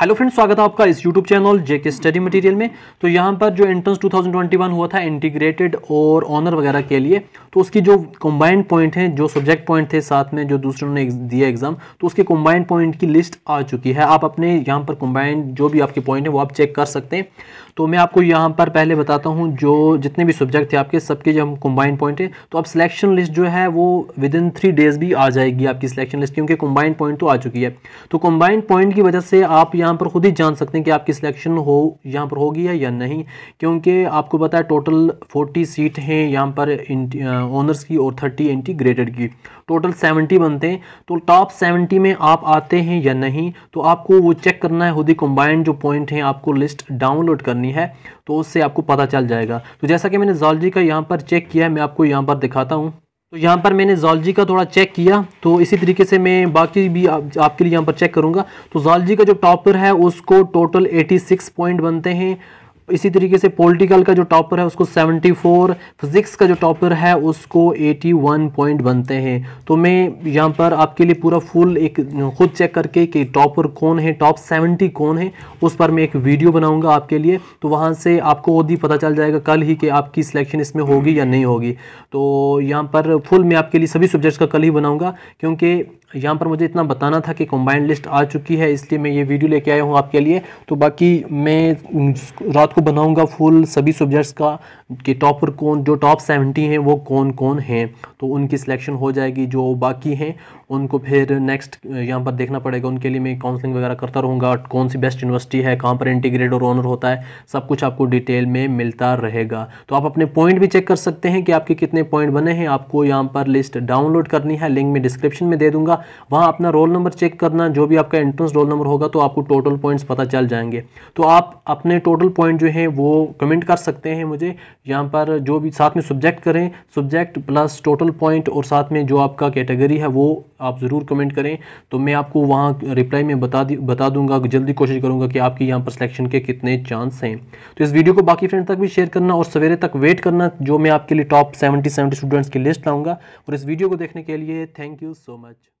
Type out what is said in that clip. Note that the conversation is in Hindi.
हेलो फ्रेंड्स स्वागत है आपका इस YouTube channel JK study material में तो यहाँ पर जो एंट्रेंस 2021 हुआ था इंटीग्रेटेड और ऑनर वगैरह के लिए तो उसकी जो कंबाइंड पॉइंट हैं जो सब्जेक्ट पॉइंट थे साथ में जो दूसरों ने दिया एग्जाम तो उसके कंबाइंड पॉइंट की लिस्ट आ चुकी है आप अपने यहाँ पर कंबाइंड जो भी आपके पॉइंट है वो आप चेक कर सकते हैं तो मैं आपको यहाँ पर पहले बताता हूँ जो जितने भी सब्जेक्ट थे आपके सबके जो हम कंबाइंड पॉइंट है तो आप सिलेक्शन लिस्ट जो है वो विद इन थ्री डेज भी आ जाएगी आपकी सिलेक्शन लिस्ट क्योंकि कंबाइंड पॉइंट तो आ चुकी है तो कंबाइंड पॉइंट की वजह से आप यहाँ यहाँ पर खुद ही जान सकते हैं कि आपकी सिलेक्शन हो यहाँ पर होगी या नहीं क्योंकि आपको पता है टोटल फोर्टी सीट हैं यहाँ पर ऑनर्स की और थर्टी इंटीग्रेटेड की टोटल सेवेंटी बनते हैं तो टॉप सेवेंटी में आप आते हैं या नहीं तो आपको वो चेक करना है खुद ही कंबाइंड जो पॉइंट हैं आपको लिस्ट डाउनलोड करनी है तो उससे आपको पता चल जाएगा तो जैसा कि मैंने जॉलजी का यहाँ पर चेक किया है मैं आपको यहाँ पर दिखाता हूँ तो यहाँ पर मैंने जॉलजी का थोड़ा चेक किया तो इसी तरीके से मैं बाकी भी आप, आपके लिए यहाँ पर चेक करूँगा तो जॉलजी का जो टॉपर है उसको टोटल 86 पॉइंट बनते हैं इसी तरीके से पॉलिटिकल का जो टॉपर है उसको 74 फिजिक्स का जो टॉपर है उसको 81 पॉइंट बनते हैं तो मैं यहाँ पर आपके लिए पूरा फुल एक खुद चेक करके कि टॉपर कौन है टॉप 70 कौन है उस पर मैं एक वीडियो बनाऊंगा आपके लिए तो वहाँ से आपको खुद ही पता चल जाएगा कल ही कि आपकी सिलेक्शन इसमें होगी या नहीं होगी तो यहाँ पर फुल मैं आपके लिए सभी सब्जेक्ट्स का कल ही बनाऊँगा क्योंकि यहाँ पर मुझे इतना बताना था कि कंबाइंड लिस्ट आ चुकी है इसलिए मैं ये वीडियो लेके आया हूँ आपके लिए तो बाकी मैं रात को बनाऊँगा फुल सभी सब्जेक्ट्स का कि टॉपर कौन जो टॉप सेवेंटी हैं वो कौन कौन हैं तो उनकी सिलेक्शन हो जाएगी जो बाकी हैं उनको फिर नेक्स्ट यहाँ पर देखना पड़ेगा उनके लिए मैं काउंसलिंग वगैरह करता रहूँगा कौन सी बेस्ट यूनिवर्सिटी है कहाँ पर इंटीग्रेट और ऑनर होता है सब कुछ आपको डिटेल में मिलता रहेगा तो आप अपने पॉइंट भी चेक कर सकते हैं कि आपके कितने पॉइंट बने हैं आपको यहाँ पर लिस्ट डाउनलोड करनी है लिंक में डिस्क्रिप्शन में दे दूँगा वहाँ अपना रोल नंबर चेक करना जो भी आपका एंट्रेंस रोल नंबर होगा तो आपको टोटल पॉइंट्स पता चल जाएंगे तो आप अपने टोटल पॉइंट जो हैं वो कमेंट कर सकते हैं मुझे यहाँ पर जो भी साथ में सब्जेक्ट करें सब्जेक्ट प्लस टोटल पॉइंट और साथ में जो आपका कैटेगरी है वो आप ज़रूर कमेंट करें तो मैं आपको वहाँ रिप्लाई में बता दी बता दूंगा जल्दी कोशिश करूँगा कि आपकी यहाँ पर सिलेक्शन के कितने चांस हैं तो इस वीडियो को बाकी फ्रेंड तक भी शेयर करना और सवेरे तक वेट करना जो मैं आपके लिए टॉप सेवेंटी सेवेंटी स्टूडेंट्स की लिस्ट लाऊँगा और इस वीडियो को देखने के लिए थैंक यू सो मच